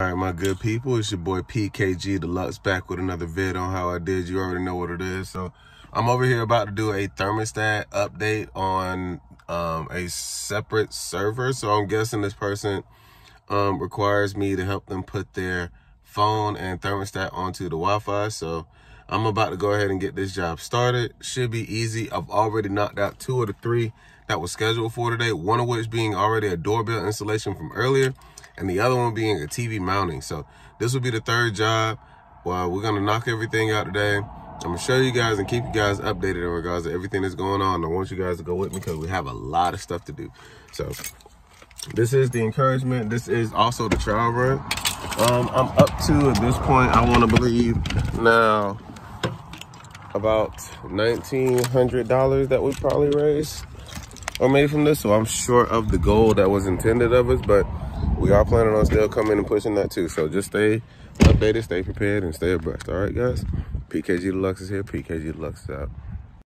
All right, my good people, it's your boy PKG Deluxe back with another vid on how I did. You already know what it is. So I'm over here about to do a thermostat update on um, a separate server. So I'm guessing this person um, requires me to help them put their phone and thermostat onto the Wi-Fi. So I'm about to go ahead and get this job started. Should be easy. I've already knocked out two of the three that was scheduled for today, one of which being already a doorbell installation from earlier and the other one being a TV mounting. So this will be the third job. Well, we're gonna knock everything out today. I'm gonna show you guys and keep you guys updated in regards to everything that's going on. I want you guys to go with me because we have a lot of stuff to do. So this is the encouragement. This is also the trial run. Um, I'm up to at this point, I wanna believe now about $1,900 that we probably raised or made from this. So I'm short of the goal that was intended of us, but we are planning on still coming and pushing that too. So just stay updated, stay prepared, and stay abreast. All right, guys? PKG Deluxe is here. PKG Deluxe is out.